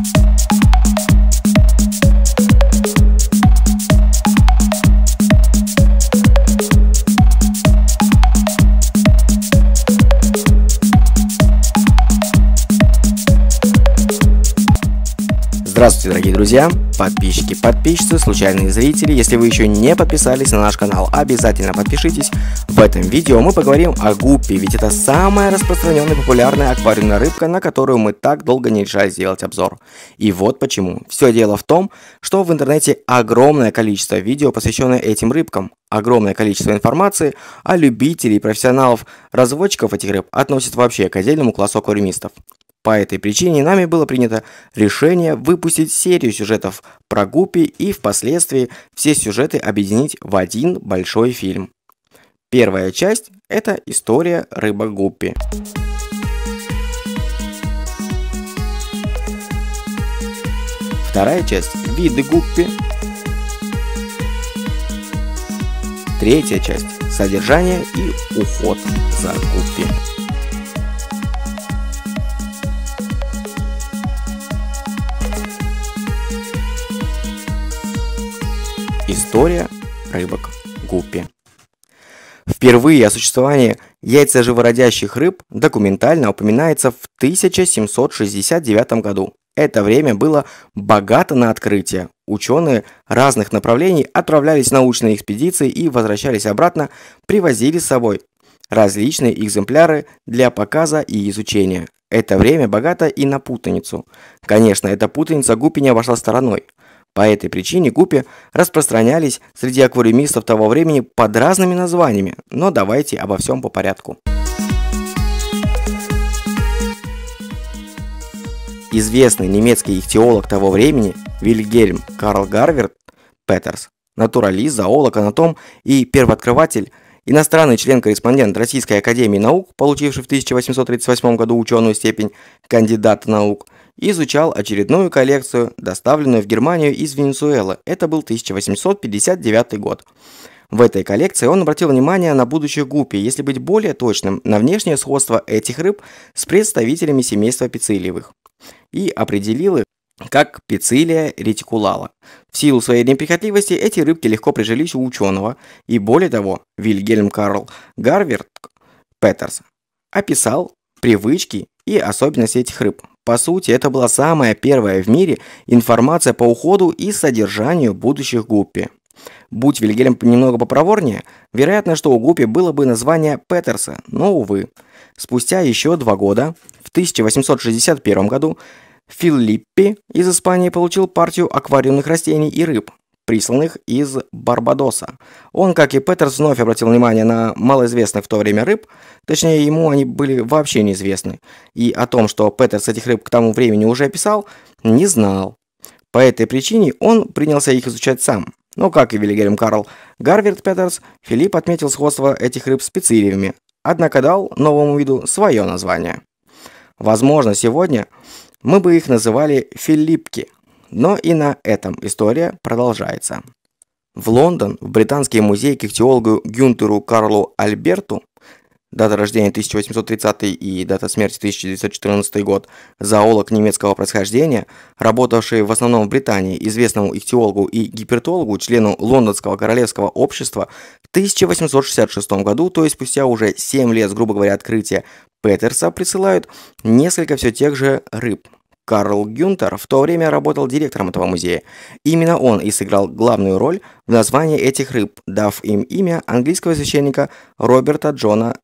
Thank you. дорогие друзья, подписчики, подписчицы, случайные зрители, если вы еще не подписались на наш канал, обязательно подпишитесь. В этом видео мы поговорим о гуппе, ведь это самая распространенная популярная аквариумная рыбка, на которую мы так долго не решались сделать обзор. И вот почему. Все дело в том, что в интернете огромное количество видео, посвященное этим рыбкам. Огромное количество информации, о любителей и профессионалов разводчиков этих рыб относят вообще к отдельному классу аквариумистов. По этой причине нами было принято решение выпустить серию сюжетов про Гуппи и впоследствии все сюжеты объединить в один большой фильм. Первая часть – это история рыба Гуппи. Вторая часть – виды Гуппи. Третья часть – содержание и уход за Гуппи. История рыбок гуппи. Впервые о существовании яйца живородящих рыб документально упоминается в 1769 году. Это время было богато на открытия. Ученые разных направлений отправлялись в научные экспедиции и возвращались обратно, привозили с собой различные экземпляры для показа и изучения. Это время богато и на путаницу. Конечно, эта путаница Гупи не обошла стороной – по этой причине гуппи распространялись среди аквариумистов того времени под разными названиями, но давайте обо всем по порядку. Известный немецкий ихтиолог того времени Вильгельм Карл Гарверт Петерс, натуралист, зоолог, анатом и первооткрыватель Иностранный член-корреспондент Российской Академии Наук, получивший в 1838 году ученую степень кандидата наук – изучал очередную коллекцию, доставленную в Германию из Венесуэлы. Это был 1859 год. В этой коллекции он обратил внимание на будущее гуппи, если быть более точным, на внешнее сходство этих рыб с представителями семейства пицилиевых и определил их как пицилия ретикулала. В силу своей неприхотливости эти рыбки легко прижились у ученого, и более того, Вильгельм Карл Гарверт Петерс описал привычки и особенность этих рыб. По сути, это была самая первая в мире информация по уходу и содержанию будущих гуппи. Будь Вильгельм немного попроворнее, вероятно, что у гуппи было бы название Петерса, но увы. Спустя еще два года, в 1861 году, Филиппи из Испании получил партию аквариумных растений и рыб, присланных из Барбадоса. Он, как и Петерс, вновь обратил внимание на малоизвестных в то время рыб, точнее ему они были вообще неизвестны, и о том, что Петерс этих рыб к тому времени уже описал, не знал. По этой причине он принялся их изучать сам. Но, как и Вильгельм Карл Гарвард Петерс, Филипп отметил сходство этих рыб с пиццериевыми, однако дал новому виду свое название. Возможно, сегодня мы бы их называли «филиппки», но и на этом история продолжается. В Лондон, в Британский музей к ихтиологу Гюнтеру Карлу Альберту, дата рождения 1830 и дата смерти 1914 год, зоолог немецкого происхождения, работавший в основном в Британии, известному ихтиологу и гипертологу, члену Лондонского королевского общества, в 1866 году, то есть спустя уже 7 лет, грубо говоря, открытия Петерса, присылают несколько все тех же рыб – Карл Гюнтер в то время работал директором этого музея. Именно он и сыграл главную роль в названии этих рыб, дав им имя английского священника Роберта Джона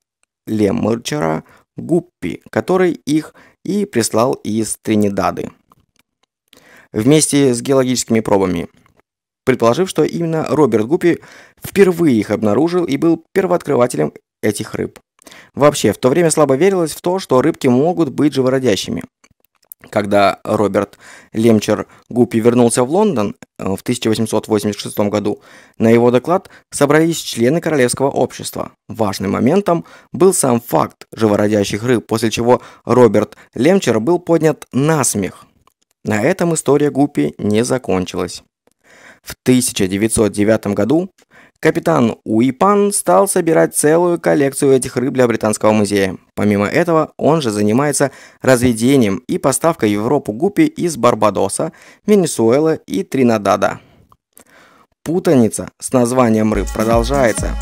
Леммерчера Гуппи, который их и прислал из Тринидады. Вместе с геологическими пробами. Предположив, что именно Роберт Гуппи впервые их обнаружил и был первооткрывателем этих рыб. Вообще, в то время слабо верилось в то, что рыбки могут быть живородящими – когда Роберт Лемчер Гуппи вернулся в Лондон э, в 1886 году, на его доклад собрались члены Королевского общества. Важным моментом был сам факт живородящих рыб, после чего Роберт Лемчер был поднят на смех. На этом история Гуппи не закончилась. В 1909 году Капитан Уипан стал собирать целую коллекцию этих рыб для Британского музея. Помимо этого, он же занимается разведением и поставкой в Европу гуппи из Барбадоса, Венесуэлы и Тринадада. Путаница с названием рыб продолжается.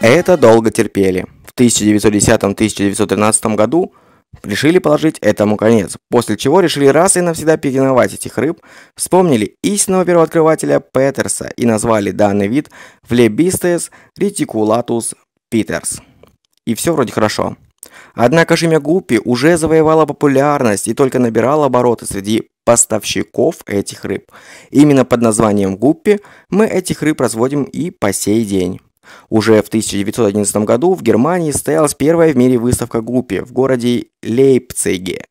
Это долго терпели. В 1910-1913 году решили положить этому конец, после чего решили раз и навсегда переименовать этих рыб, вспомнили истинного первооткрывателя Петерса и назвали данный вид Флебистес ретикулатус питерс. И все вроде хорошо. Однако же имя гуппи уже завоевало популярность и только набирало обороты среди поставщиков этих рыб. Именно под названием гуппи мы этих рыб разводим и по сей день. Уже в 1911 году в Германии состоялась первая в мире выставка Гуппи в городе Лейпциге.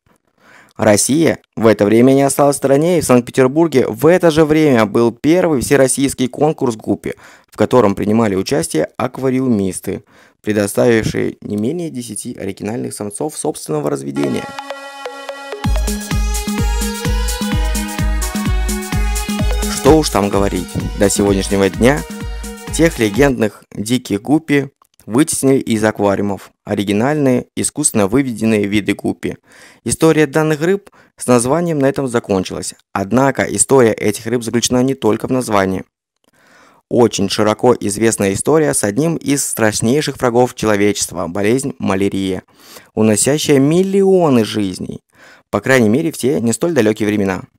Россия в это время не осталась в стороне, и в Санкт-Петербурге в это же время был первый всероссийский конкурс Гуппи, в котором принимали участие аквариумисты, предоставившие не менее 10 оригинальных самцов собственного разведения. Что уж там говорить, до сегодняшнего дня – Тех легендных диких гуппи вытеснили из аквариумов оригинальные, искусственно выведенные виды гуппи. История данных рыб с названием на этом закончилась. Однако история этих рыб заключена не только в названии. Очень широко известная история с одним из страшнейших врагов человечества – болезнь малярия, уносящая миллионы жизней, по крайней мере в те не столь далекие времена –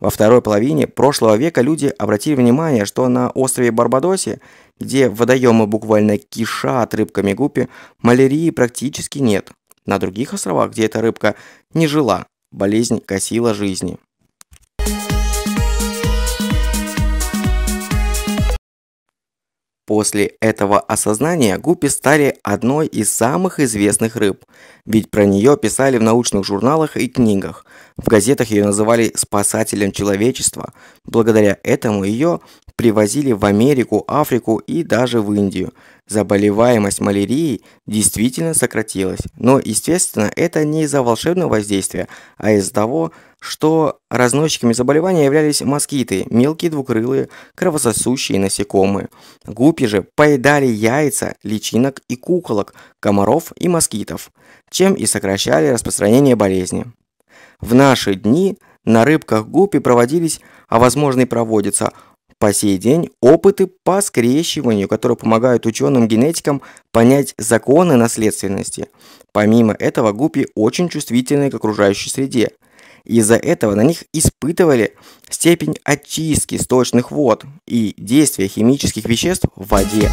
во второй половине прошлого века люди обратили внимание, что на острове Барбадосе, где водоемы буквально кишат рыбками гупи, малярии практически нет. На других островах, где эта рыбка не жила, болезнь косила жизни. После этого осознания гуппи стали одной из самых известных рыб, ведь про нее писали в научных журналах и книгах. В газетах ее называли «спасателем человечества». Благодаря этому ее привозили в Америку, Африку и даже в Индию. Заболеваемость малярией действительно сократилась, но, естественно, это не из-за волшебного воздействия, а из-за того, что разносчиками заболевания являлись москиты, мелкие двукрылые, кровососущие насекомые. Гупи же поедали яйца, личинок и куколок, комаров и москитов, чем и сокращали распространение болезни. В наши дни на рыбках гупи проводились, а возможно и проводятся, по сей день опыты по скрещиванию, которые помогают ученым-генетикам понять законы наследственности. Помимо этого, гупи очень чувствительны к окружающей среде – из-за этого на них испытывали степень очистки сточных вод и действия химических веществ в воде.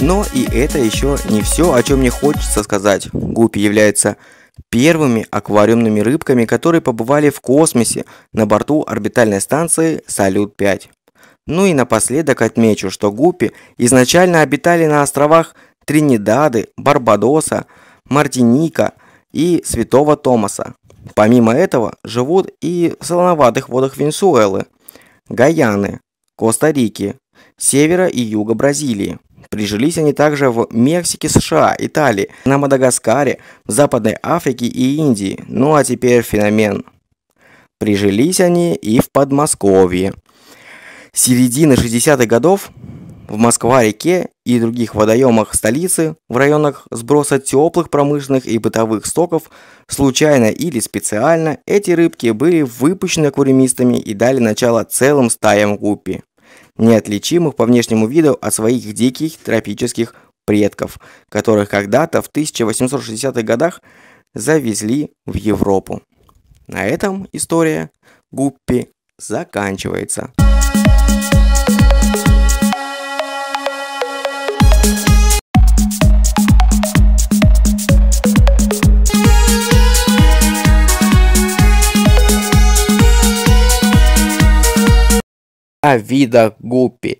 Но и это еще не все, о чем мне хочется сказать. Гупи являются первыми аквариумными рыбками, которые побывали в космосе на борту орбитальной станции «Салют-5». Ну и напоследок отмечу, что гупи изначально обитали на островах Тринидады, Барбадоса, Мартиника и Святого Томаса. Помимо этого живут и в солоноватых водах Венесуэлы, Гаяны, Коста-Рики, севера и юга Бразилии. Прижились они также в Мексике, США, Италии, на Мадагаскаре, в Западной Африке и Индии. Ну а теперь феномен. Прижились они и в Подмосковье. С середины 60-х годов в Москва-реке и других водоемах столицы, в районах сброса теплых промышленных и бытовых стоков, случайно или специально эти рыбки были выпущены аквариумистами и дали начало целым стаям гуппи, неотличимых по внешнему виду от своих диких тропических предков, которых когда-то в 1860-х годах завезли в Европу. На этом история гуппи заканчивается. о видах гуппи.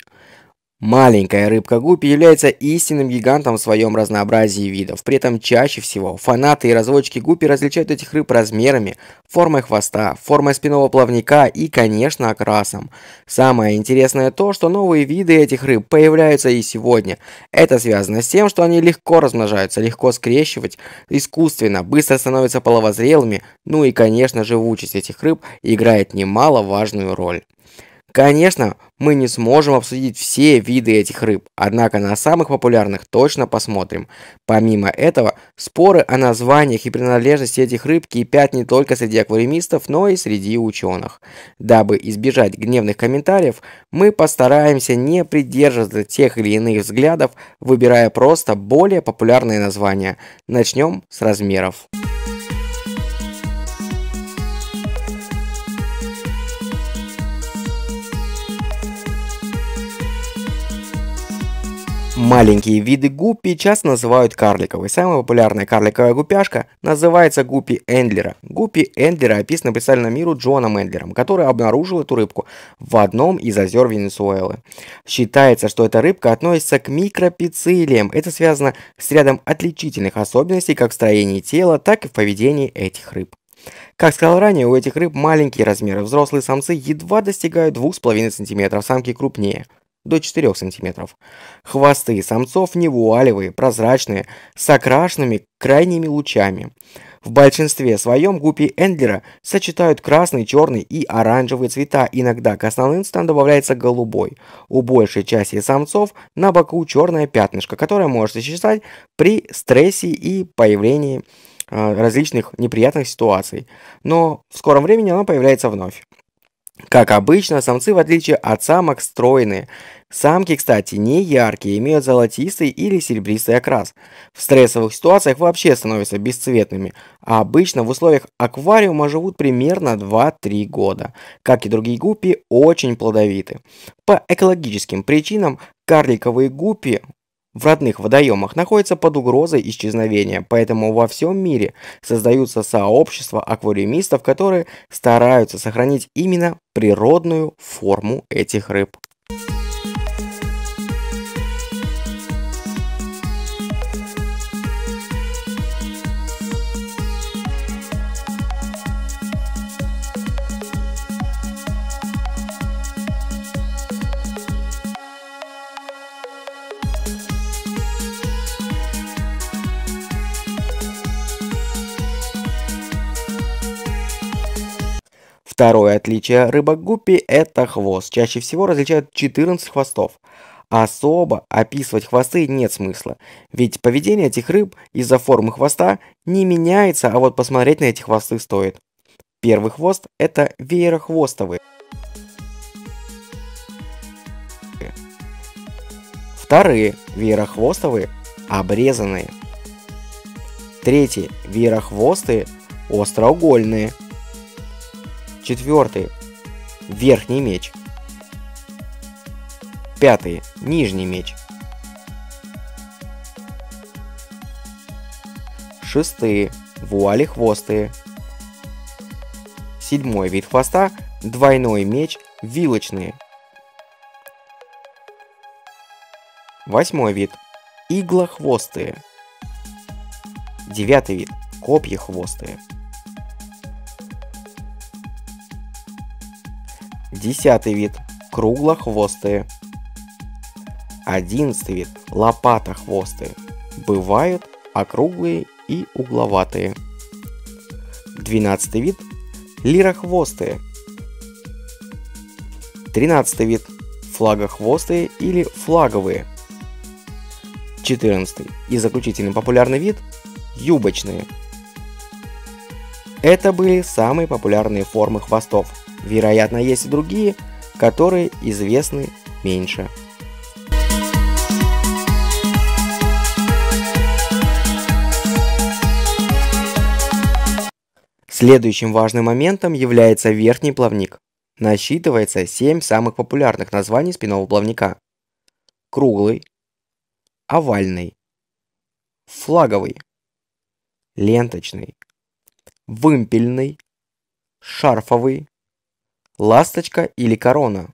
Маленькая рыбка гуппи является истинным гигантом в своем разнообразии видов. При этом чаще всего фанаты и разводчики гуппи различают этих рыб размерами, формой хвоста, формой спинного плавника и, конечно, окрасом. Самое интересное то, что новые виды этих рыб появляются и сегодня. Это связано с тем, что они легко размножаются, легко скрещивать, искусственно, быстро становятся половозрелыми, ну и, конечно, живучесть этих рыб играет немаловажную роль. Конечно, мы не сможем обсудить все виды этих рыб, однако на самых популярных точно посмотрим. Помимо этого, споры о названиях и принадлежности этих рыб кипят не только среди аквариумистов, но и среди ученых. Дабы избежать гневных комментариев, мы постараемся не придерживаться тех или иных взглядов, выбирая просто более популярные названия. Начнем с размеров. Маленькие виды гуппи часто называют карликовой. Самая популярная карликовая гупяшка называется гуппи Эндлера. Гуппи Эндлера описана представленному миру Джоном Эндлером, который обнаружил эту рыбку в одном из озер Венесуэлы. Считается, что эта рыбка относится к микропицилиям. Это связано с рядом отличительных особенностей как в строении тела, так и в поведении этих рыб. Как сказал ранее, у этих рыб маленькие размеры, взрослые самцы едва достигают 2,5 см, самки крупнее до 4 см. Хвосты самцов невуалевые, прозрачные, с окрашенными крайними лучами. В большинстве своем гупи Эндлера сочетают красный, черный и оранжевый цвета, иногда к основным цветам добавляется голубой. У большей части самцов на боку черное пятнышко, которое может исчезать при стрессе и появлении э, различных неприятных ситуаций. Но в скором времени оно появляется вновь. Как обычно, самцы, в отличие от самок, стройные. Самки, кстати, не яркие, имеют золотистый или серебристый окрас. В стрессовых ситуациях вообще становятся бесцветными, а обычно в условиях аквариума живут примерно 2-3 года. Как и другие гуппи, очень плодовиты. По экологическим причинам карликовые гуппи в родных водоемах находится под угрозой исчезновения, поэтому во всем мире создаются сообщества аквариумистов, которые стараются сохранить именно природную форму этих рыб. Второе отличие рыбок гуппи – это хвост. Чаще всего различают 14 хвостов. Особо описывать хвосты нет смысла, ведь поведение этих рыб из-за формы хвоста не меняется, а вот посмотреть на эти хвосты стоит. Первый хвост – это веерохвостовые. Вторые – веерохвостовые, обрезанные. Третьи – веерохвостые, остроугольные – Четвертый. Верхний меч. Пятый. Нижний меч. Шестые. Вуали хвостые. Седьмой вид хвоста – двойной меч, вилочные. Восьмой вид – иглохвостые. Девятый вид – копья хвостые. Десятый вид – круглохвостые. Одиннадцатый вид – лопатохвостые. Бывают округлые и угловатые. Двенадцатый вид – лирохвостые. Тринадцатый вид – флагохвостые или флаговые. Четырнадцатый и заключительный популярный вид – юбочные. Это были самые популярные формы хвостов – Вероятно, есть и другие, которые известны меньше. Следующим важным моментом является верхний плавник. Насчитывается 7 самых популярных названий спинного плавника. Круглый, овальный, флаговый, ленточный, вымпельный, шарфовый, ласточка или корона.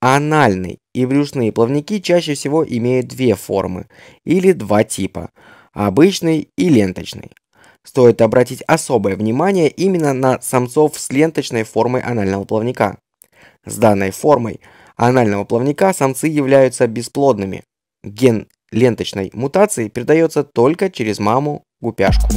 Анальный и брюшные плавники чаще всего имеют две формы или два типа – обычный и ленточный. Стоит обратить особое внимание именно на самцов с ленточной формой анального плавника. С данной формой анального плавника самцы являются бесплодными. Ген ленточной мутации передается только через маму-гупяшку.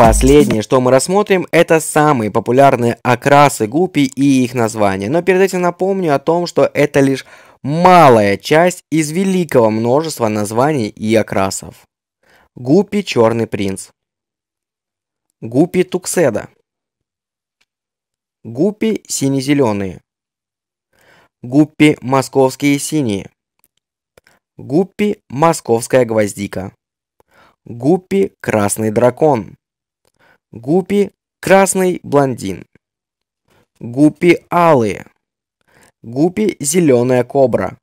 Последнее, что мы рассмотрим, это самые популярные окрасы гуппи и их названия. Но перед этим напомню о том, что это лишь малая часть из великого множества названий и окрасов. Гуппи Черный Принц. Гуппи Тукседа. Гуппи Сине-Зеленые. Гуппи Московские Синие. Гуппи Московская Гвоздика. Гуппи Красный Дракон. Гупи красный блондин. Гупи алые. Гупи зеленая кобра.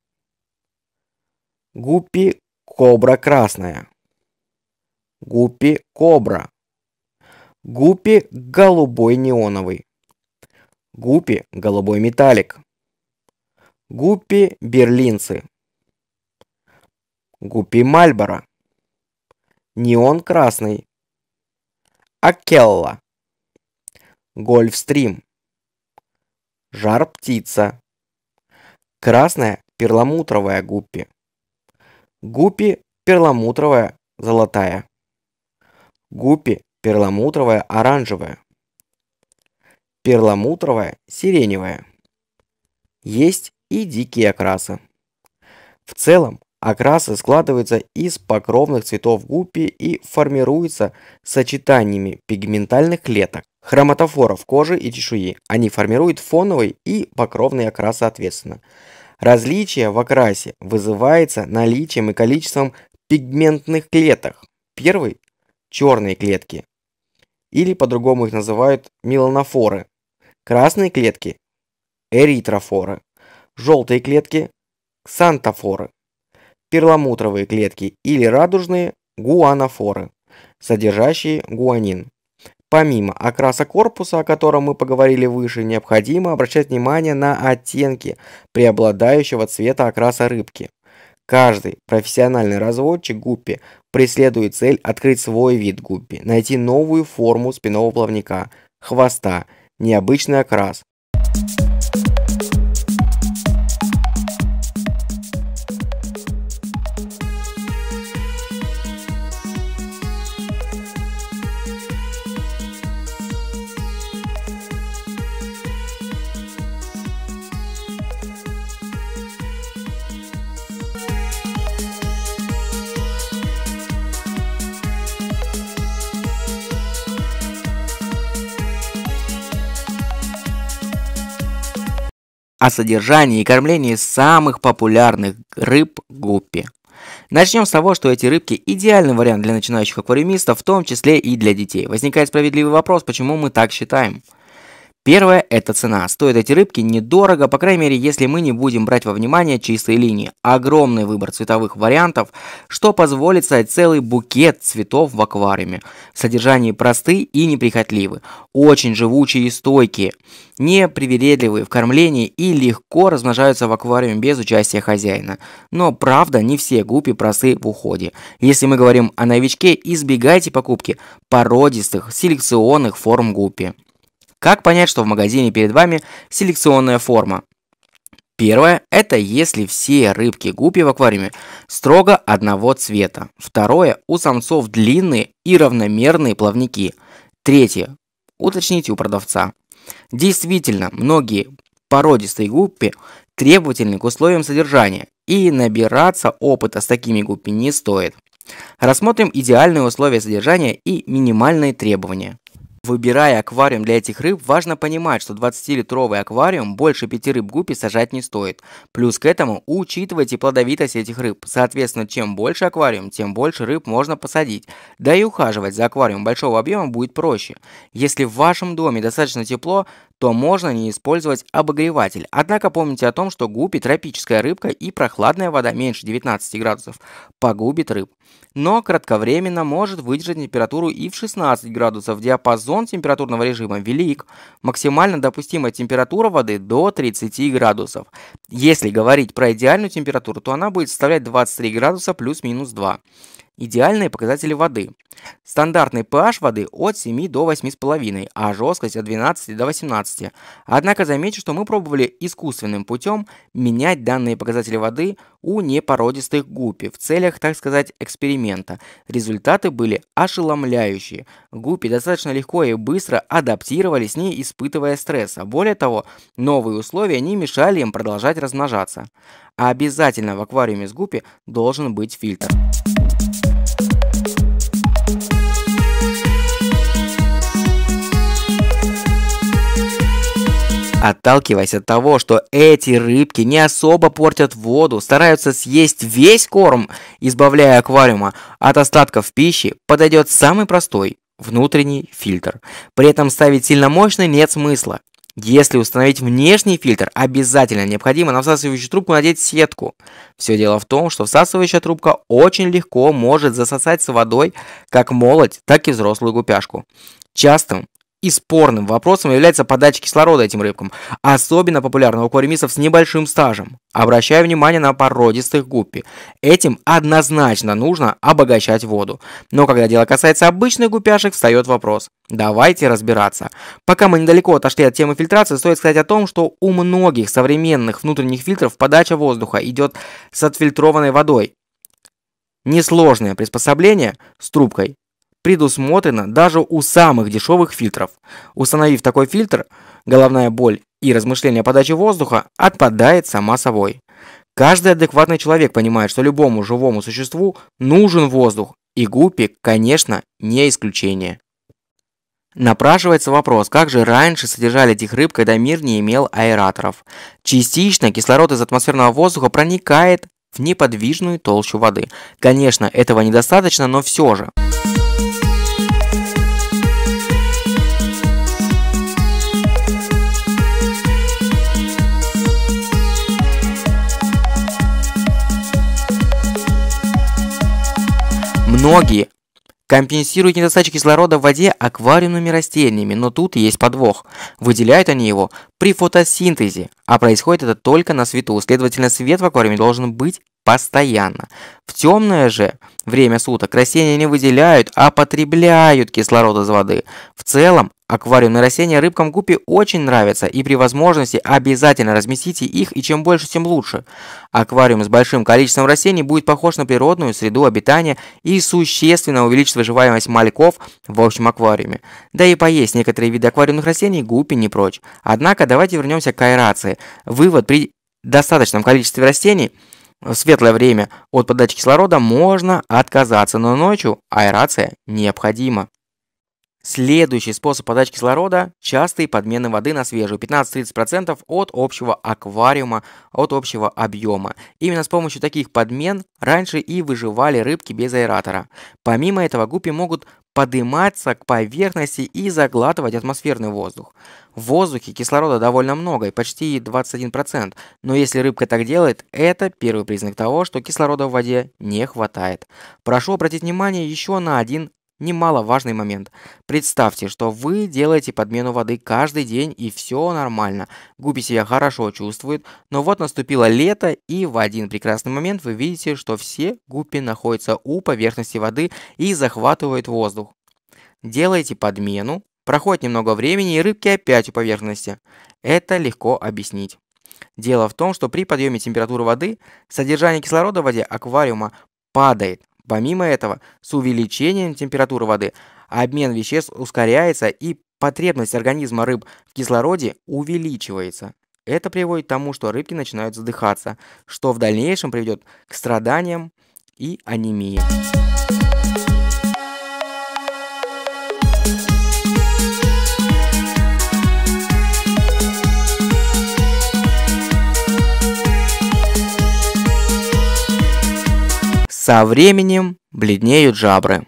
Гупи кобра красная. Гупи кобра. Гупи голубой неоновый. Гупи голубой металлик. Гупи берлинцы. Гупи Мальбора. Неон красный. Акелла. Гольфстрим. Жар-птица. Красная перламутровая гуппи. Гуппи перламутровая золотая. Гуппи перламутровая оранжевая. Перламутровая сиреневая. Есть и дикие окрасы. В целом, Окрасы складываются из покровных цветов гуппи и формируются сочетаниями пигментальных клеток, хроматофоров кожи и чешуи. Они формируют фоновый и покровный окрас соответственно. Различие в окрасе вызывается наличием и количеством пигментных клеток. Первый – черные клетки, или по-другому их называют меланофоры. Красные клетки – эритрофоры, желтые клетки – ксантофоры перламутровые клетки или радужные гуанофоры, содержащие гуанин. Помимо окраса корпуса, о котором мы поговорили выше, необходимо обращать внимание на оттенки преобладающего цвета окраса рыбки. Каждый профессиональный разводчик гуппи преследует цель открыть свой вид гуппи, найти новую форму спинного плавника, хвоста, необычный окрас. о содержании и кормлении самых популярных рыб гуппи. Начнем с того, что эти рыбки – идеальный вариант для начинающих аквариумистов, в том числе и для детей. Возникает справедливый вопрос, почему мы так считаем – Первое – это цена. Стоят эти рыбки недорого, по крайней мере, если мы не будем брать во внимание чистые линии. Огромный выбор цветовых вариантов, что позволит создать целый букет цветов в аквариуме. Содержание просты и неприхотливы, очень живучие и стойкие, непривередливые в кормлении и легко размножаются в аквариуме без участия хозяина. Но правда, не все гуппи просты в уходе. Если мы говорим о новичке, избегайте покупки породистых, селекционных форм гуппи. Как понять, что в магазине перед вами селекционная форма? Первое – это если все рыбки гуппи в аквариуме строго одного цвета. Второе – у самцов длинные и равномерные плавники. Третье – уточните у продавца. Действительно, многие породистые гуппи требовательны к условиям содержания, и набираться опыта с такими гуппи не стоит. Рассмотрим идеальные условия содержания и минимальные требования. Выбирая аквариум для этих рыб, важно понимать, что 20-литровый аквариум больше 5 рыб гуппи сажать не стоит. Плюс к этому учитывайте плодовитость этих рыб. Соответственно, чем больше аквариум, тем больше рыб можно посадить. Да и ухаживать за аквариумом большого объема будет проще. Если в вашем доме достаточно тепло, то можно не использовать обогреватель. Однако помните о том, что гуппи тропическая рыбка и прохладная вода меньше 19 градусов погубит рыб. Но кратковременно может выдержать температуру и в 16 градусов. Диапазон температурного режима велик. Максимально допустимая температура воды до 30 градусов. Если говорить про идеальную температуру, то она будет составлять 23 градуса плюс-минус 2. Идеальные показатели воды. Стандартный pH воды от 7 до 8,5, а жесткость от 12 до 18. Однако замечу, что мы пробовали искусственным путем менять данные показатели воды у непородистых гуппи в целях, так сказать, эксперимента. Результаты были ошеломляющие. Гуппи достаточно легко и быстро адаптировались, не испытывая стресса. Более того, новые условия не мешали им продолжать размножаться. обязательно в аквариуме с гуппи должен быть фильтр. Отталкиваясь от того, что эти рыбки не особо портят воду, стараются съесть весь корм, избавляя аквариума от остатков пищи, подойдет самый простой – внутренний фильтр. При этом ставить сильно мощный нет смысла. Если установить внешний фильтр, обязательно необходимо на всасывающую трубку надеть сетку. Все дело в том, что всасывающая трубка очень легко может засосать с водой как молоть, так и взрослую гупяшку. Частым и спорным вопросом является подача кислорода этим рыбкам, особенно популярна у аквариумистов с небольшим стажем. Обращаю внимание на породистых гуппи. Этим однозначно нужно обогащать воду. Но когда дело касается обычных гупяшек, встает вопрос. Давайте разбираться. Пока мы недалеко отошли от темы фильтрации, стоит сказать о том, что у многих современных внутренних фильтров подача воздуха идет с отфильтрованной водой. Несложное приспособление с трубкой предусмотрена даже у самых дешевых фильтров. Установив такой фильтр, головная боль и размышление подаче воздуха отпадает сама собой. Каждый адекватный человек понимает, что любому живому существу нужен воздух, и гуппи, конечно, не исключение. Напрашивается вопрос, как же раньше содержали этих рыб, когда мир не имел аэраторов? Частично кислород из атмосферного воздуха проникает в неподвижную толщу воды. Конечно, этого недостаточно, но все же. Многие компенсируют недостачу кислорода в воде аквариумными растениями, но тут есть подвох. Выделяют они его при фотосинтезе, а происходит это только на свету. Следовательно, свет в аквариуме должен быть постоянно. В темное же время суток растения не выделяют, а потребляют кислород из воды. В целом, аквариумные растения рыбкам гупи очень нравятся, и при возможности обязательно разместите их, и чем больше, тем лучше. Аквариум с большим количеством растений будет похож на природную среду обитания и существенно увеличит выживаемость мальков в общем аквариуме. Да и поесть некоторые виды аквариумных растений гупи не прочь. Однако давайте вернемся к аэрации. Вывод при достаточном количестве растений – светлое время от подачи кислорода можно отказаться, но ночью аэрация необходима. Следующий способ подачи кислорода – частые подмены воды на свежую, 15-30% от общего аквариума, от общего объема. Именно с помощью таких подмен раньше и выживали рыбки без аэратора. Помимо этого, гуппи могут подниматься к поверхности и заглатывать атмосферный воздух. В воздухе кислорода довольно много, почти 21%, но если рыбка так делает, это первый признак того, что кислорода в воде не хватает. Прошу обратить внимание еще на один Немаловажный момент. Представьте, что вы делаете подмену воды каждый день и все нормально. Губи себя хорошо чувствуют, но вот наступило лето и в один прекрасный момент вы видите, что все гуппи находятся у поверхности воды и захватывают воздух. Делаете подмену, проходит немного времени и рыбки опять у поверхности. Это легко объяснить. Дело в том, что при подъеме температуры воды содержание кислорода в воде аквариума падает Помимо этого, с увеличением температуры воды обмен веществ ускоряется и потребность организма рыб в кислороде увеличивается. Это приводит к тому, что рыбки начинают задыхаться, что в дальнейшем приведет к страданиям и анемии. Со временем бледнеют жабры.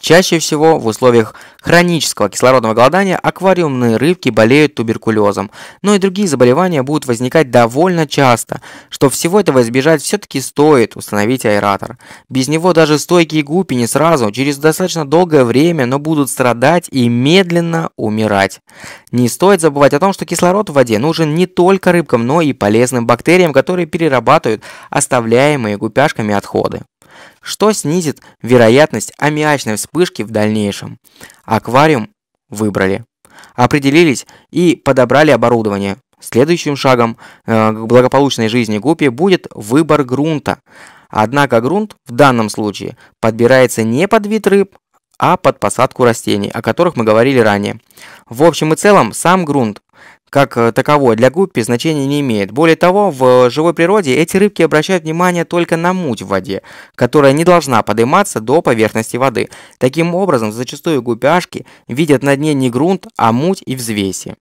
Чаще всего в условиях хронического кислородного голодания аквариумные рыбки болеют туберкулезом, но и другие заболевания будут возникать довольно часто. Что всего этого избежать все-таки стоит установить аэратор. Без него даже стойкие гупи не сразу, через достаточно долгое время, но будут страдать и медленно умирать. Не стоит забывать о том, что кислород в воде нужен не только рыбкам, но и полезным бактериям, которые перерабатывают оставляемые гупяшками отходы что снизит вероятность аммиачной вспышки в дальнейшем. Аквариум выбрали. Определились и подобрали оборудование. Следующим шагом э, к благополучной жизни гуппи будет выбор грунта. Однако грунт в данном случае подбирается не под вид рыб, а под посадку растений, о которых мы говорили ранее. В общем и целом, сам грунт как э, таковой для гуппи значения не имеет. Более того, в э, живой природе эти рыбки обращают внимание только на муть в воде, которая не должна подниматься до поверхности воды. Таким образом, зачастую гупяшки видят на дне не грунт, а муть и взвеси.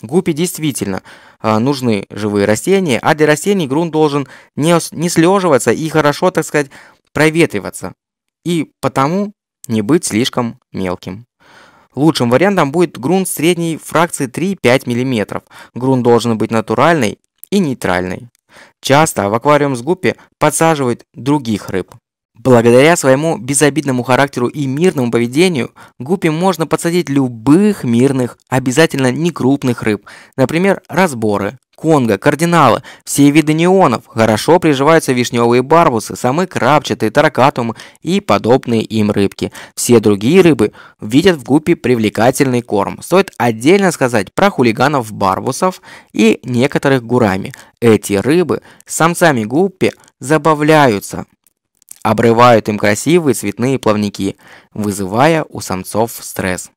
Гупи действительно э, нужны живые растения, а для растений грунт должен не, не слеживаться и хорошо, так сказать, проветриваться. И потому не быть слишком мелким. Лучшим вариантом будет грунт средней фракции 3-5 мм. Грунт должен быть натуральный и нейтральный. Часто в аквариум с гуппи подсаживают других рыб. Благодаря своему безобидному характеру и мирному поведению, гуппи можно подсадить любых мирных, обязательно некрупных рыб, например, разборы, Конго, кардиналы, все виды неонов, хорошо приживаются вишневые барбусы, самые крапчатые, таракатумы и подобные им рыбки. Все другие рыбы видят в гуппе привлекательный корм. Стоит отдельно сказать про хулиганов-барбусов и некоторых гурами. Эти рыбы с самцами гуппи забавляются, обрывают им красивые цветные плавники, вызывая у самцов стресс.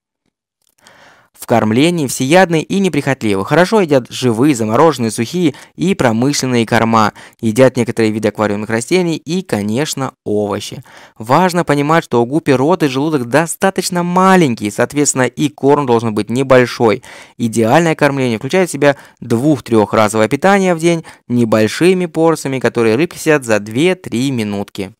В кормлении всеядные и неприхотливы. Хорошо едят живые, замороженные, сухие и промышленные корма. Едят некоторые виды аквариумных растений и, конечно, овощи. Важно понимать, что у гуппи рот и желудок достаточно маленькие, соответственно, и корм должен быть небольшой. Идеальное кормление включает в себя двух-трехразовое питание в день небольшими порциями, которые рыбки сидят за 2-3 минутки.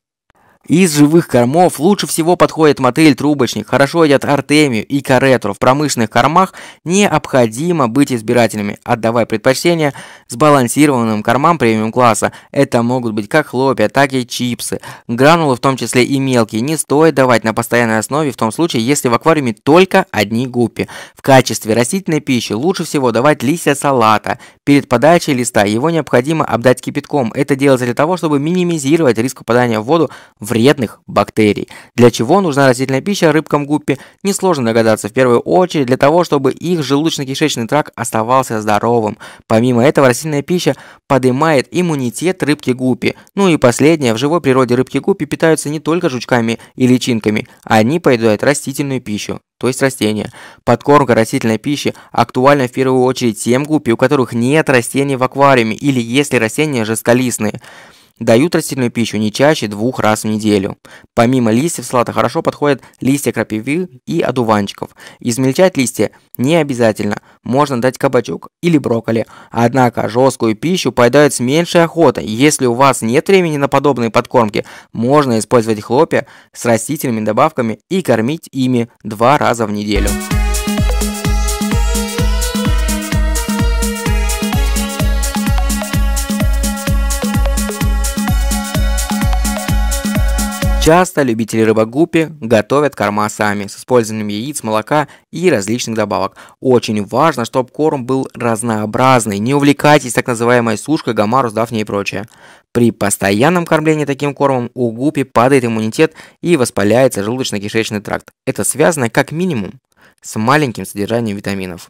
Из живых кормов лучше всего подходит мотыль трубочник, хорошо едят артемию и каретру. В промышленных кормах необходимо быть избирательными, отдавая предпочтение сбалансированным кормам премиум-класса. Это могут быть как хлопья, так и чипсы. Гранулы, в том числе и мелкие, не стоит давать на постоянной основе в том случае, если в аквариуме только одни гуппи. В качестве растительной пищи лучше всего давать листья салата. Перед подачей листа его необходимо обдать кипятком. Это делается для того, чтобы минимизировать риск попадания в воду в вредных бактерий. Для чего нужна растительная пища рыбкам гуппи, несложно догадаться. В первую очередь для того, чтобы их желудочно-кишечный тракт оставался здоровым. Помимо этого, растительная пища поднимает иммунитет рыбки гуппи. Ну и последнее, в живой природе рыбки гуппи питаются не только жучками и личинками, они поедают растительную пищу то есть растения. Подкормка растительной пищи актуальна в первую очередь тем гуппи, у которых нет растений в аквариуме или если растения жестколистные. Дают растительную пищу не чаще двух раз в неделю. Помимо листьев салата хорошо подходят листья крапивы и одуванчиков. Измельчать листья не обязательно, можно дать кабачок или брокколи. Однако жесткую пищу поедают с меньшей охотой. Если у вас нет времени на подобные подкормки, можно использовать хлопья с растительными добавками и кормить ими два раза в неделю. Часто любители рыбогупи готовят корма сами с использованием яиц, молока и различных добавок. Очень важно, чтобы корм был разнообразный. Не увлекайтесь так называемой сушкой, гамарус, дафни и прочее. При постоянном кормлении таким кормом у гупи падает иммунитет и воспаляется желудочно-кишечный тракт. Это связано как минимум с маленьким содержанием витаминов.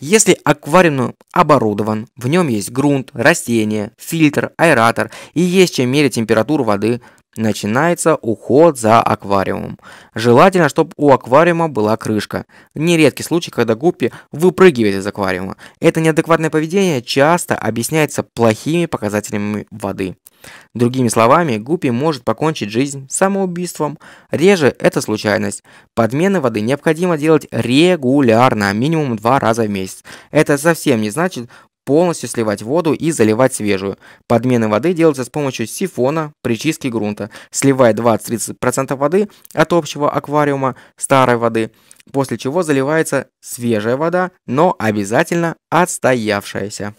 Если аквариум оборудован, в нем есть грунт, растения, фильтр, аэратор и есть чем мерить температуру воды, Начинается уход за аквариумом. Желательно, чтобы у аквариума была крышка. Нередкий случай, когда гуппи выпрыгивает из аквариума. Это неадекватное поведение часто объясняется плохими показателями воды. Другими словами, гуппи может покончить жизнь самоубийством. Реже это случайность. Подмены воды необходимо делать регулярно, минимум два раза в месяц. Это совсем не значит полностью сливать воду и заливать свежую. Подмены воды делаются с помощью сифона при чистке грунта, сливая 20-30% воды от общего аквариума старой воды, после чего заливается свежая вода, но обязательно отстоявшаяся.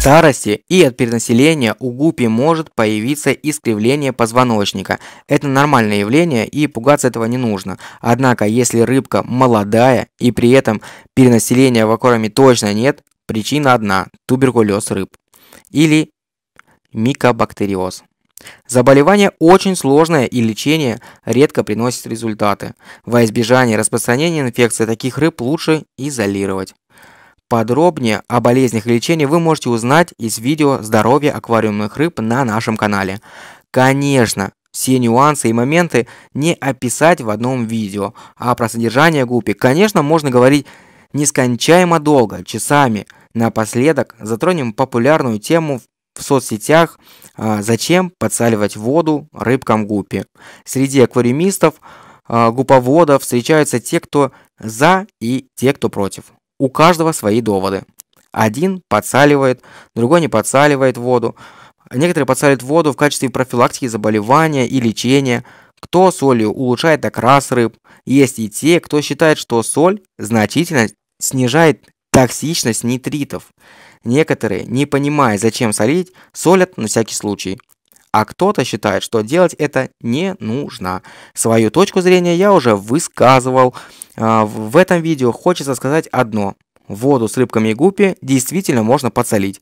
старости и от перенаселения у гуппи может появиться искривление позвоночника. Это нормальное явление и пугаться этого не нужно. Однако, если рыбка молодая и при этом перенаселения в аквариуме точно нет, причина одна – туберкулез рыб или микобактериоз. Заболевание очень сложное и лечение редко приносит результаты. Во избежание распространения инфекции таких рыб лучше изолировать. Подробнее о болезнях и лечении вы можете узнать из видео «Здоровье аквариумных рыб» на нашем канале. Конечно, все нюансы и моменты не описать в одном видео, а про содержание гуппи, конечно, можно говорить нескончаемо долго, часами. Напоследок затронем популярную тему в соцсетях а, «Зачем подсаливать воду рыбкам гуппи?». Среди аквариумистов, а, гуповодов встречаются те, кто за и те, кто против у каждого свои доводы. Один подсаливает, другой не подсаливает воду. Некоторые подсаливают воду в качестве профилактики заболевания и лечения. Кто солью улучшает окрас рыб. Есть и те, кто считает, что соль значительно снижает токсичность нитритов. Некоторые, не понимая, зачем солить, солят на всякий случай а кто-то считает, что делать это не нужно. Свою точку зрения я уже высказывал. А, в этом видео хочется сказать одно. Воду с рыбками и гуппи действительно можно подсолить.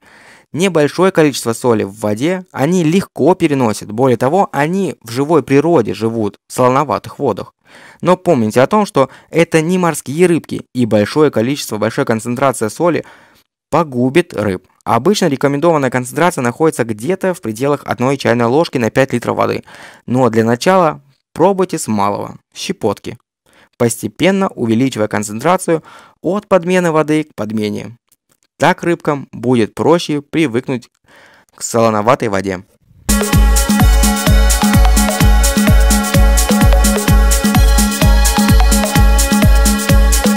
Небольшое количество соли в воде они легко переносят. Более того, они в живой природе живут в солоноватых водах. Но помните о том, что это не морские рыбки, и большое количество, большая концентрация соли – погубит рыб. Обычно рекомендованная концентрация находится где-то в пределах одной чайной ложки на 5 литров воды. Но для начала пробуйте с малого – щепотки, постепенно увеличивая концентрацию от подмены воды к подмене. Так рыбкам будет проще привыкнуть к солоноватой воде.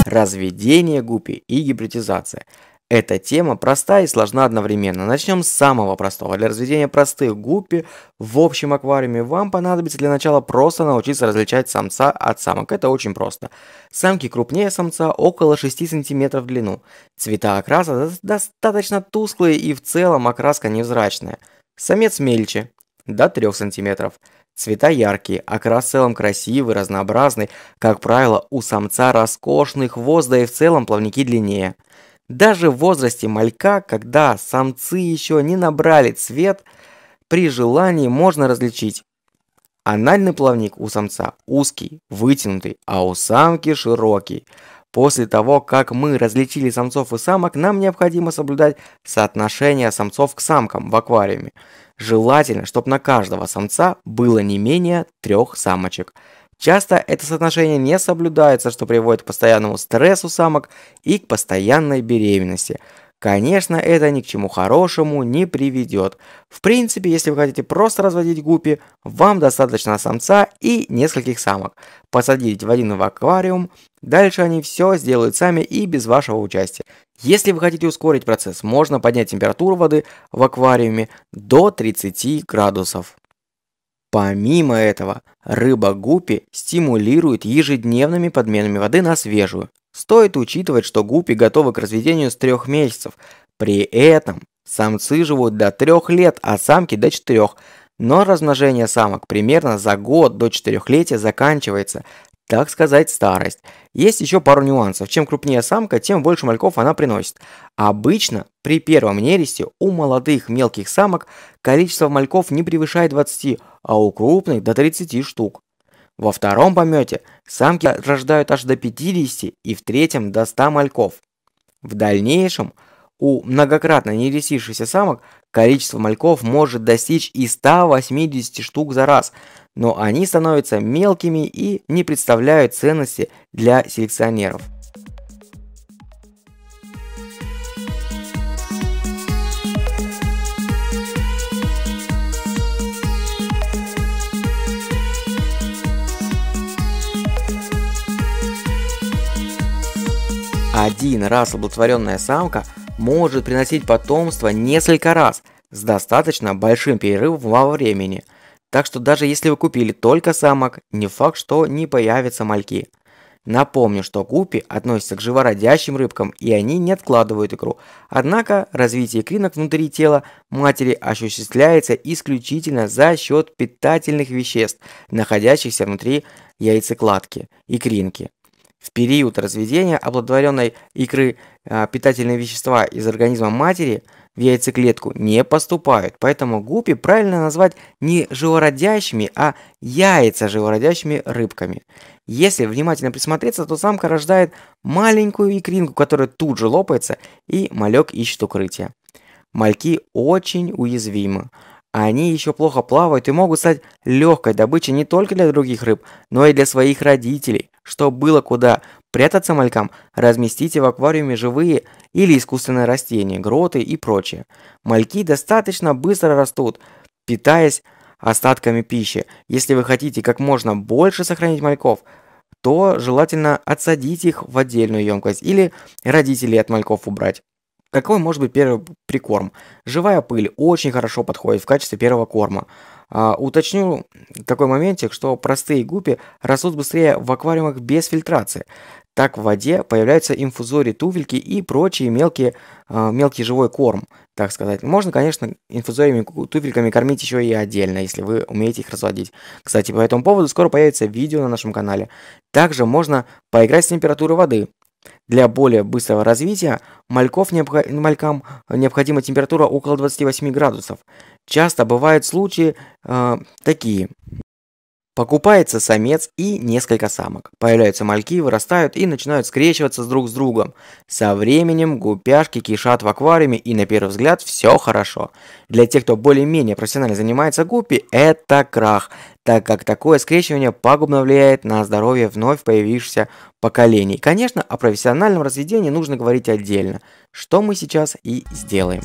Разведение гупи и гибридизация – эта тема проста и сложна одновременно. Начнем с самого простого. Для разведения простых гуппи в общем аквариуме вам понадобится для начала просто научиться различать самца от самок. Это очень просто. Самки крупнее самца, около 6 см в длину. Цвета окраса достаточно тусклые и в целом окраска невзрачная. Самец мельче, до 3 см. Цвета яркие, окрас в целом красивый, разнообразный. Как правило, у самца роскошный хвост, да и в целом плавники длиннее. Даже в возрасте малька, когда самцы еще не набрали цвет, при желании можно различить. Анальный плавник у самца узкий, вытянутый, а у самки широкий. После того, как мы различили самцов и самок, нам необходимо соблюдать соотношение самцов к самкам в аквариуме. Желательно, чтобы на каждого самца было не менее трех самочек – Часто это соотношение не соблюдается, что приводит к постоянному стрессу самок и к постоянной беременности. Конечно, это ни к чему хорошему не приведет. В принципе, если вы хотите просто разводить гуппи, вам достаточно самца и нескольких самок. Посадить в один в аквариум, дальше они все сделают сами и без вашего участия. Если вы хотите ускорить процесс, можно поднять температуру воды в аквариуме до 30 градусов. Помимо этого, рыба гупи стимулирует ежедневными подменами воды на свежую. Стоит учитывать, что гупи готовы к разведению с трех месяцев. При этом самцы живут до трех лет, а самки до четырех. Но размножение самок примерно за год до четырехлетия заканчивается, так сказать, старость. Есть еще пару нюансов. Чем крупнее самка, тем больше мальков она приносит. Обычно при первом нересте у молодых мелких самок количество мальков не превышает 20, а у крупных до 30 штук. Во втором помете самки рождают аж до 50 и в третьем до 100 мальков. В дальнейшем у многократно нерестившихся самок Количество мальков может достичь и 180 штук за раз, но они становятся мелкими и не представляют ценности для селекционеров. Один раз оплодотворенная самка – может приносить потомство несколько раз с достаточно большим перерывом во времени. Так что даже если вы купили только самок, не факт, что не появятся мальки. Напомню, что гуппи относятся к живородящим рыбкам, и они не откладывают икру. Однако развитие икринок внутри тела матери осуществляется исключительно за счет питательных веществ, находящихся внутри яйцекладки, икринки. В период разведения обладворенной икры э, питательные вещества из организма матери в яйцеклетку не поступают, поэтому гупи правильно назвать не живородящими, а яйца живородящими рыбками. Если внимательно присмотреться, то самка рождает маленькую икринку, которая тут же лопается, и малек ищет укрытие. Мальки очень уязвимы. Они еще плохо плавают и могут стать легкой добычей не только для других рыб, но и для своих родителей. Чтобы было куда прятаться малькам, разместите в аквариуме живые или искусственные растения, гроты и прочее. Мальки достаточно быстро растут, питаясь остатками пищи. Если вы хотите как можно больше сохранить мальков, то желательно отсадить их в отдельную емкость или родителей от мальков убрать. Какой может быть первый прикорм? Живая пыль очень хорошо подходит в качестве первого корма. А, уточню такой моментик, что простые гуппи растут быстрее в аквариумах без фильтрации. Так в воде появляются инфузории, туфельки и прочие мелкие, а, мелкий живой корм, так сказать. Можно, конечно, инфузориями, туфельками кормить еще и отдельно, если вы умеете их разводить. Кстати, по этому поводу скоро появится видео на нашем канале. Также можно поиграть с температурой воды – для более быстрого развития мальков необх... малькам необходима температура около 28 градусов. Часто бывают случаи э, такие. Покупается самец и несколько самок. Появляются мальки, вырастают и начинают скрещиваться друг с другом. Со временем гупяшки кишат в аквариуме и на первый взгляд все хорошо. Для тех, кто более-менее профессионально занимается гуппи, это крах, так как такое скрещивание пагубно влияет на здоровье вновь появившихся поколений. Конечно, о профессиональном разведении нужно говорить отдельно, что мы сейчас и сделаем.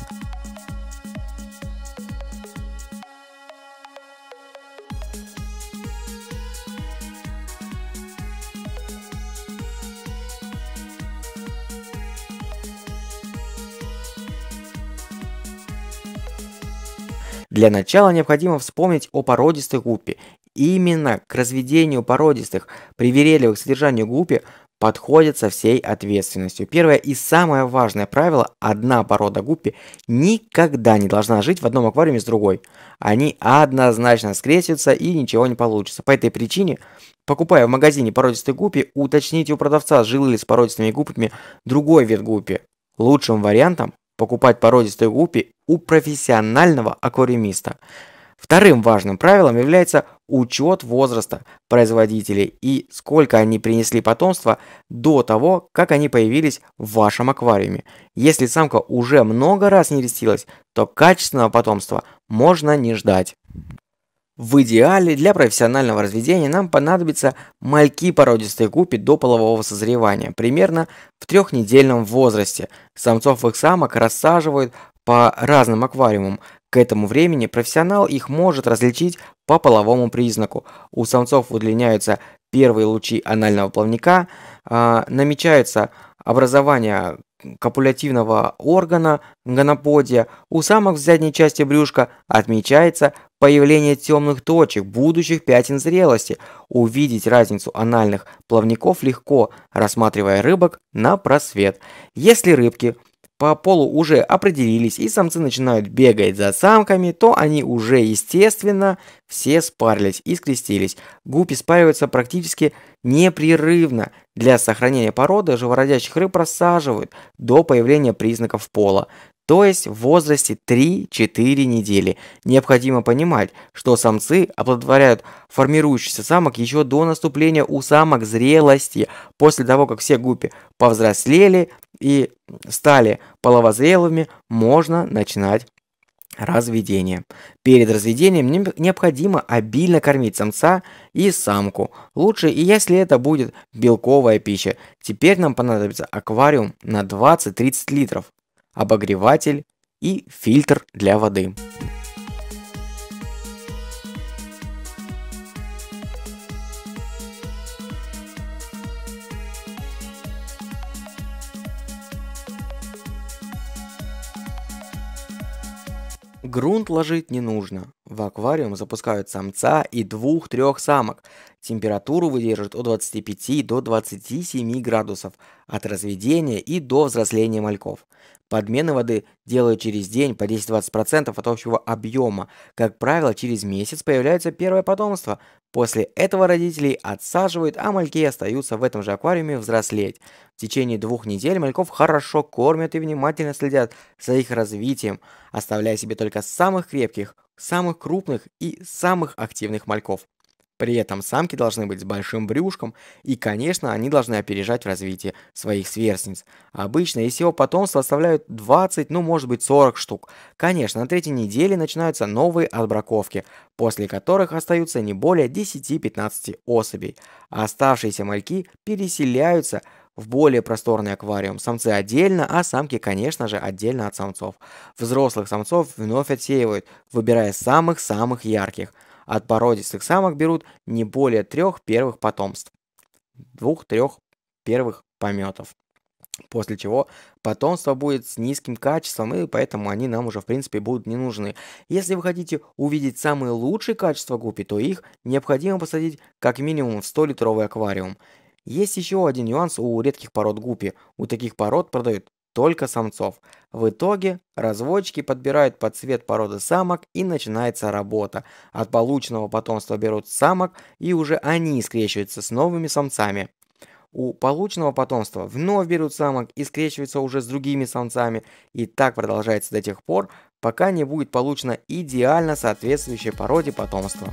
Для начала необходимо вспомнить о породистой гуппе. Именно к разведению породистых, привередливых к содержанию гуппи подходят со всей ответственностью. Первое и самое важное правило – одна порода гуппи никогда не должна жить в одном аквариуме с другой. Они однозначно скрестятся и ничего не получится. По этой причине, покупая в магазине породистые гуппи, уточните у продавца, жил ли с породистыми гуппами другой вид гуппи. Лучшим вариантом покупать породистые гуппи у профессионального аквариумиста. Вторым важным правилом является учет возраста производителей и сколько они принесли потомства до того, как они появились в вашем аквариуме. Если самка уже много раз не рестилась, то качественного потомства можно не ждать. В идеале для профессионального разведения нам понадобится мальки породистой гупи до полового созревания, примерно в трехнедельном возрасте. Самцов и самок рассаживают по разным аквариумам. К этому времени профессионал их может различить по половому признаку. У самцов удлиняются первые лучи анального плавника, а, намечается образование копулятивного органа гоноподия у самок в задней части брюшка отмечается появление темных точек, будущих пятен зрелости. Увидеть разницу анальных плавников легко, рассматривая рыбок на просвет. Если рыбки по полу уже определились и самцы начинают бегать за самками, то они уже, естественно, все спарились и скрестились. Гупи спариваются практически непрерывно. Для сохранения породы живородящих рыб рассаживают до появления признаков пола то есть в возрасте 3-4 недели. Необходимо понимать, что самцы оплодотворяют формирующийся самок еще до наступления у самок зрелости, после того, как все гуппи повзрослели и стали половозрелыми, можно начинать Разведение. Перед разведением необходимо обильно кормить самца и самку. Лучше, и если это будет белковая пища. Теперь нам понадобится аквариум на 20-30 литров обогреватель и фильтр для воды. Грунт ложить не нужно, в аквариум запускают самца и двух-трех самок. Температуру выдержат от 25 до 27 градусов от разведения и до взросления мальков. Подмены воды делают через день по 10-20% от общего объема. Как правило, через месяц появляется первое потомство. После этого родителей отсаживают, а мальки остаются в этом же аквариуме взрослеть. В течение двух недель мальков хорошо кормят и внимательно следят за их развитием, оставляя себе только самых крепких – самых крупных и самых активных мальков. При этом самки должны быть с большим брюшком, и, конечно, они должны опережать в развитии своих сверстниц. Обычно из его потомства составляют 20, ну может быть 40 штук. Конечно, на третьей неделе начинаются новые отбраковки, после которых остаются не более 10-15 особей. Оставшиеся мальки переселяются в более просторный аквариум. Самцы отдельно, а самки, конечно же, отдельно от самцов. Взрослых самцов вновь отсеивают, выбирая самых-самых ярких. От породистых самок берут не более трех первых потомств. Двух-трех первых пометов. После чего потомство будет с низким качеством, и поэтому они нам уже, в принципе, будут не нужны. Если вы хотите увидеть самые лучшие качества гуппи, то их необходимо посадить как минимум в 100-литровый аквариум. Есть еще один нюанс у редких пород гупи. У таких пород продают только самцов. В итоге разводчики подбирают под цвет породы самок и начинается работа. От полученного потомства берут самок и уже они скрещиваются с новыми самцами. У полученного потомства вновь берут самок и скрещиваются уже с другими самцами. И так продолжается до тех пор, пока не будет получено идеально соответствующее породе потомство.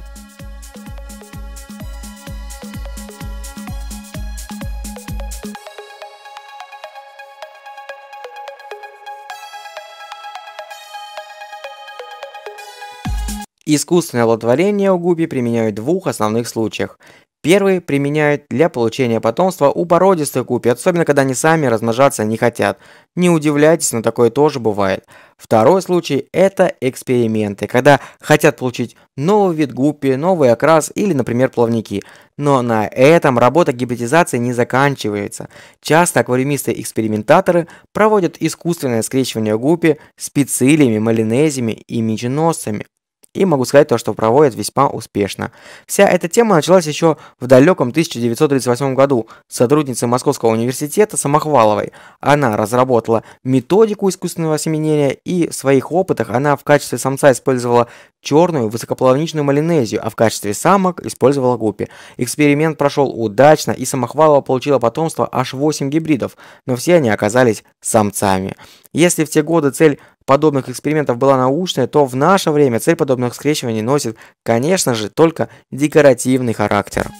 Искусственное оплодотворение у гупи применяют в двух основных случаях. Первый применяют для получения потомства у породистых гупи, особенно когда они сами размножаться не хотят. Не удивляйтесь, но такое тоже бывает. Второй случай – это эксперименты, когда хотят получить новый вид гуппи, новый окрас или, например, плавники. Но на этом работа гибридизации не заканчивается. Часто аквариумисты-экспериментаторы проводят искусственное скрещивание гуппи с пицилиями, малинезиями и меченосцами. И могу сказать то, что проводят весьма успешно. Вся эта тема началась еще в далеком 1938 году с сотрудницы Московского университета Самохваловой. Она разработала методику искусственного осеменения и в своих опытах она в качестве самца использовала черную высокоплавничную малинезию, а в качестве самок использовала гуппи. Эксперимент прошел удачно и Самохвалова получила потомство аж 8 гибридов, но все они оказались самцами. Если в те годы цель подобных экспериментов была научная, то в наше время цель подобных скрещиваний носит, конечно же, только декоративный характер.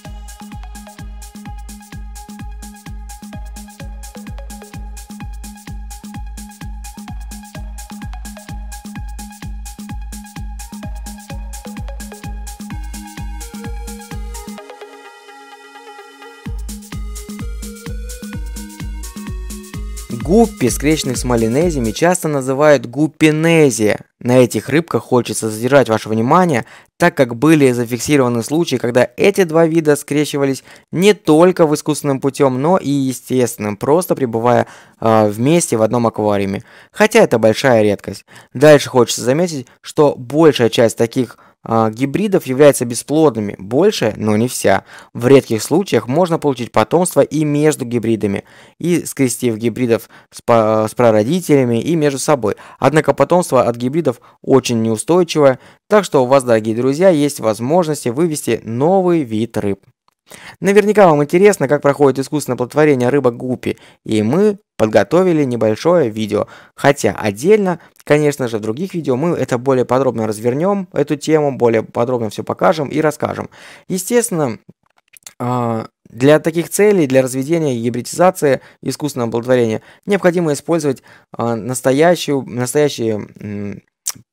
Гуппи, скрещенных с малинезиями, часто называют гуппинезия. На этих рыбках хочется задержать ваше внимание, так как были зафиксированы случаи, когда эти два вида скрещивались не только в искусственном путем, но и естественным, просто пребывая э, вместе в одном аквариуме. Хотя это большая редкость. Дальше хочется заметить, что большая часть таких а, гибридов являются бесплодными, больше, но не вся. В редких случаях можно получить потомство и между гибридами, и скрестив гибридов с, по, с прародителями и между собой. Однако потомство от гибридов очень неустойчивое, так что у вас, дорогие друзья, есть возможности вывести новый вид рыб. Наверняка вам интересно, как проходит искусственное плодотворение рыбок гупи и мы подготовили небольшое видео. Хотя отдельно, конечно же, в других видео мы это более подробно развернем, эту тему, более подробно все покажем и расскажем. Естественно, а, для таких целей, для разведения гибридизации искусственного оплодотворения, необходимо использовать а, настоящую, настоящие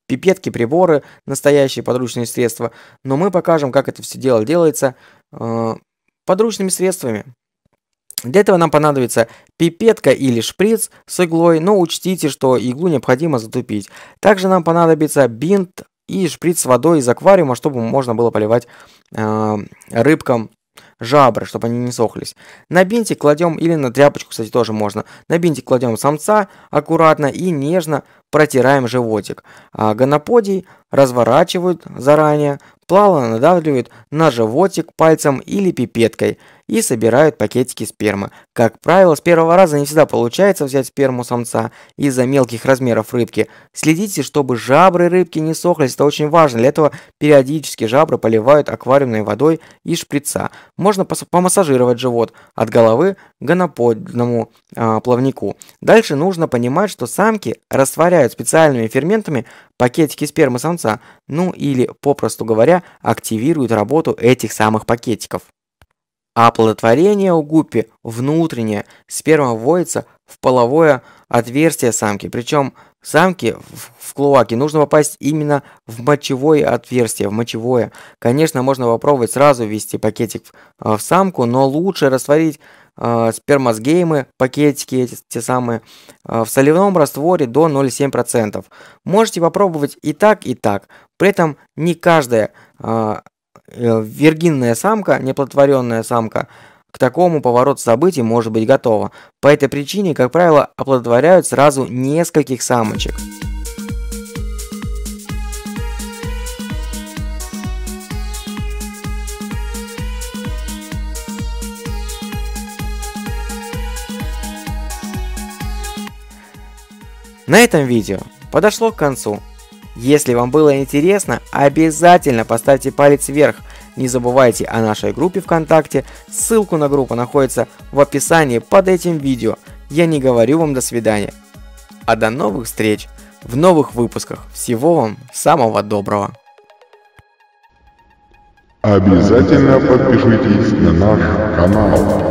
пипетки, приборы, настоящие подручные средства. Но мы покажем, как это все дело делается а, подручными средствами. Для этого нам понадобится пипетка или шприц с иглой, но учтите, что иглу необходимо затупить. Также нам понадобится бинт и шприц с водой из аквариума, чтобы можно было поливать э, рыбкам жабры, чтобы они не сохлись. На бинтик кладем, или на тряпочку, кстати, тоже можно. На бинтик кладем самца аккуратно и нежно протираем животик. А гоноподий разворачивают заранее, плавно надавливают на животик пальцем или пипеткой и собирают пакетики спермы. Как правило, с первого раза не всегда получается взять сперму самца из-за мелких размеров рыбки. Следите, чтобы жабры рыбки не сохлись, это очень важно. Для этого периодически жабры поливают аквариумной водой из шприца. Можно помассажировать живот от головы к гоноподному э, плавнику. Дальше нужно понимать, что самки растворяют специальными ферментами пакетики спермы самца, ну или, попросту говоря, активируют работу этих самых пакетиков. А оплодотворение у гуппи внутреннее, сперма вводится в половое отверстие самки. Причем самке в клоаке нужно попасть именно в мочевое отверстие, в мочевое. Конечно, можно попробовать сразу ввести пакетик в э, самку, но лучше растворить э, пакетики эти те самые, э, в соливном растворе до 0,7%. Можете попробовать и так, и так. При этом не каждая э, Э, Вергинная самка, неплодотворенная самка, к такому повороту событий может быть готова. По этой причине, как правило, оплодотворяют сразу нескольких самочек. На этом видео подошло к концу. Если вам было интересно, обязательно поставьте палец вверх. Не забывайте о нашей группе ВКонтакте, ссылку на группу находится в описании под этим видео. Я не говорю вам до свидания. А до новых встреч в новых выпусках. Всего вам самого доброго. Обязательно подпишитесь на наш канал.